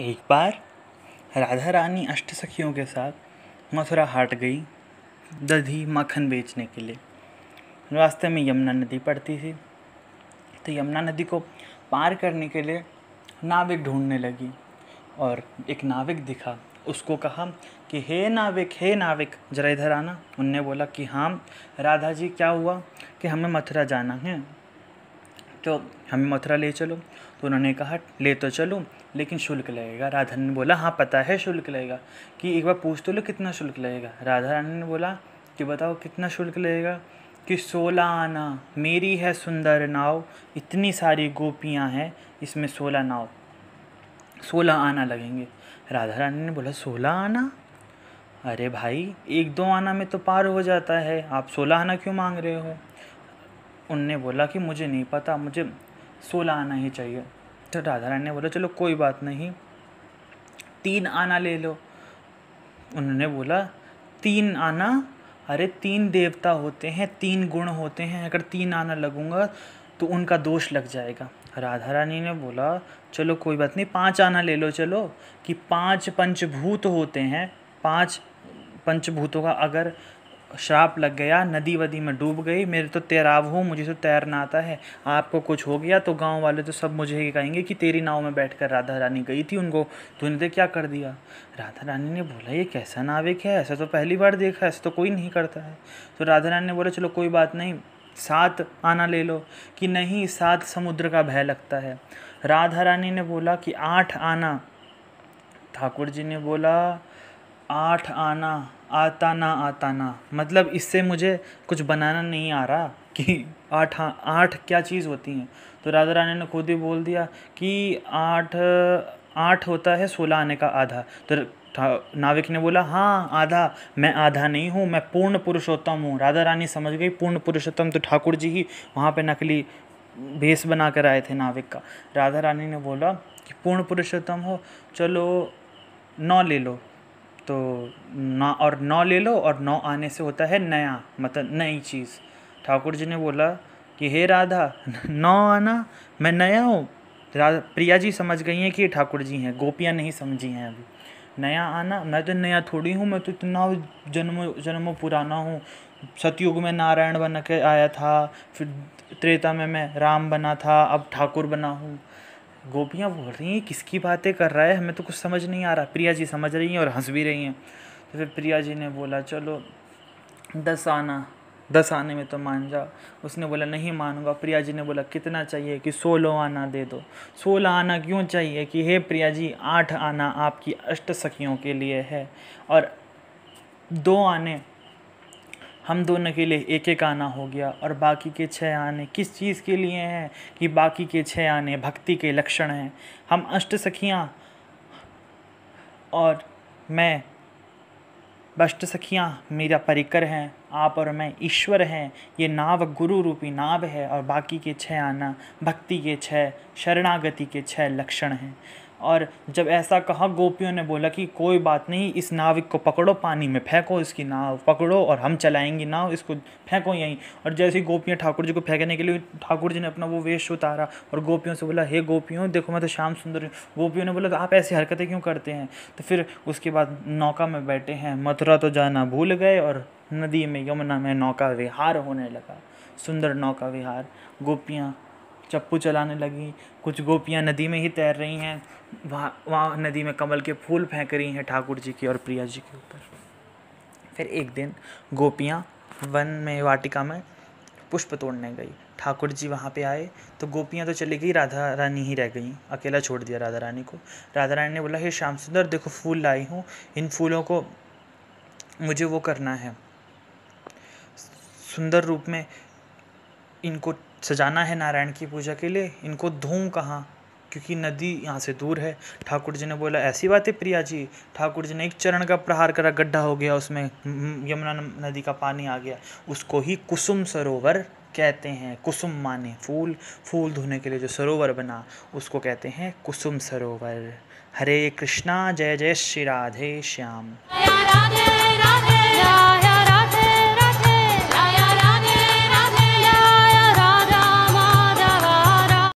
एक बार राधा रानी अष्ट सखियों के साथ मथुरा हाट गई दधी मक्खन बेचने के लिए रास्ते में यमुना नदी पड़ती थी तो यमुना नदी को पार करने के लिए नाविक ढूंढने लगी और एक नाविक दिखा उसको कहा कि हे नाविक हे नाविक जरा इधर आना उनने बोला कि हाँ राधा जी क्या हुआ कि हमें मथुरा जाना है तो हमें मथुरा ले चलो तो उन्होंने कहा ले तो चलो लेकिन शुल्क लगेगा राधा ने बोला हाँ पता है शुल्क लगेगा कि एक बार पूछ तो लो कितना शुल्क लगेगा राधा रानी ने बोला कि बताओ कितना शुल्क लगेगा कि सोलह आना मेरी है सुंदर नाव इतनी सारी गोपियाँ हैं इसमें सोलह नाव सोलह आना लगेंगे राधा रानी ने बोला सोलह आना अरे भाई एक दो आना में तो पार हो जाता है आप सोलह आना क्यों मांग रहे हो उनने बोला कि मुझे नहीं पता मुझे सोलह आना ही चाहिए तो राधा रानी ने बोला चलो कोई बात नहीं तीन आना ले लो उन्होंने बोला तीन आना अरे तीन देवता होते हैं तीन गुण होते हैं अगर तीन आना लगूंगा तो उनका दोष लग जाएगा राधा रानी ने बोला चलो कोई बात नहीं पांच आना ले लो चलो कि पांच पंचभूत होते हैं पांच पंचभूतों का अगर श्राप लग गया नदी वदी में डूब गई मेरे तो तैराव हूँ मुझे तो तैरना आता है आपको कुछ हो गया तो गांव वाले तो सब मुझे ही कहेंगे कि तेरी नाव में बैठकर राधा रानी गई थी उनको तूने तो क्या कर दिया राधा रानी ने बोला ये कैसा नाविक है ऐसा तो पहली बार देखा ऐसा तो कोई नहीं करता है तो राधा रानी ने बोला चलो कोई बात नहीं सात आना ले लो कि नहीं सात समुद्र का भय लगता है राधा रानी ने बोला कि आठ आना ठाकुर जी ने बोला आठ आना आता ना आता ना मतलब इससे मुझे कुछ बनाना नहीं आ रहा कि आठ आठ क्या चीज़ होती हैं तो राधा रानी ने खुद ही बोल दिया कि आठ आठ होता है सोलह आने का आधा तो नाविक ने बोला हाँ आधा मैं आधा नहीं हूँ मैं पूर्ण पुरुषोत्तम हूँ राधा रानी समझ गई पूर्ण पुरुषोत्तम तो ठाकुर जी ही वहाँ पे नकली भेस बना कर आए थे नाविक का राधा रानी ने बोला कि पूर्ण पुरुषोत्तम हो चलो नौ ले लो तो ना और नौ ले लो और नौ आने से होता है नया मतलब नई चीज़ ठाकुर जी ने बोला कि हे राधा नौ आना मैं नया हूँ प्रिया जी समझ गई हैं कि ठाकुर जी हैं गोपियाँ नहीं समझी हैं अभी नया आना मैं तो नया थोड़ी हूँ मैं तो इतना जन्मों जन्मों पुराना हूँ सतयुग में नारायण बन के आया था फिर त्रेता में मैं राम बना था अब ठाकुर बना हूँ गोपियाँ बोल रही हैं किसकी बातें कर रहा है हमें तो कुछ समझ नहीं आ रहा प्रिया जी समझ रही हैं और हंस भी रही हैं तो फिर प्रिया जी ने बोला चलो दस आना दस आने में तो मान जाओ उसने बोला नहीं मानूंगा प्रिया जी ने बोला कितना चाहिए कि सोलह आना दे दो सोलह आना क्यों चाहिए कि हे प्रिया जी आठ आना आपकी अष्ट सखियों के लिए है और दो आने हम दोनों के लिए एक एक आना हो गया और बाकी के छः आने किस चीज़ के लिए हैं कि बाकी के छः आने भक्ति के लक्षण हैं हम अष्ट सखियाँ और मैं अष्ट सखियाँ मेरा परिकर हैं आप और मैं ईश्वर हैं ये नाव गुरु रूपी नाव है और बाकी के छः आना भक्ति के छः शरणागति के छः लक्षण हैं और जब ऐसा कहा गोपियों ने बोला कि कोई बात नहीं इस नाविक को पकड़ो पानी में फेंको इसकी नाव पकड़ो और हम चलाएंगे नाव इसको फेंको यहीं और जैसे ही गोपियाँ ठाकुर जी को फेंकने के लिए ठाकुर जी ने अपना वो वेश उतारा और गोपियों से बोला हे गोपियों देखो मैं तो श्याम सुंदर हूँ गोपियों ने बोला तो आप ऐसी हरकतें क्यों करते हैं तो फिर उसके बाद नौका में बैठे हैं मथुरा तो जाना भूल गए और नदी में यमुना में नौका विहार होने लगा सुंदर नौका विहार गोपियाँ चप्पू चलाने लगी कुछ गोपियाँ नदी में ही तैर रही हैं वहाँ वहाँ नदी में कमल के फूल फेंक रही हैं ठाकुर जी की और प्रिया जी के ऊपर फिर एक दिन गोपियाँ वन में वाटिका में पुष्प तोड़ने गई ठाकुर जी वहाँ पे आए तो गोपियाँ तो चली गई राधा रानी ही रह गई अकेला छोड़ दिया राधा रानी को राधा रानी ने बोला हे श्याम सुंदर देखो फूल लाई हूँ इन फूलों को मुझे वो करना है सुंदर रूप में इनको सजाना है नारायण की पूजा के लिए इनको धूँ कहाँ क्योंकि नदी यहाँ से दूर है ठाकुर जी ने बोला ऐसी बात है प्रिया जी ठाकुर जी ने एक चरण का प्रहार करा गड्ढा हो गया उसमें हम्म, यमुना नदी का पानी आ गया उसको ही कुसुम सरोवर कहते हैं कुसुम माने फूल फूल धोने के लिए जो सरोवर बना उसको कहते हैं कुसुम सरोवर हरे कृष्णा जय जय श्री राधे श्याम राधे, राधे।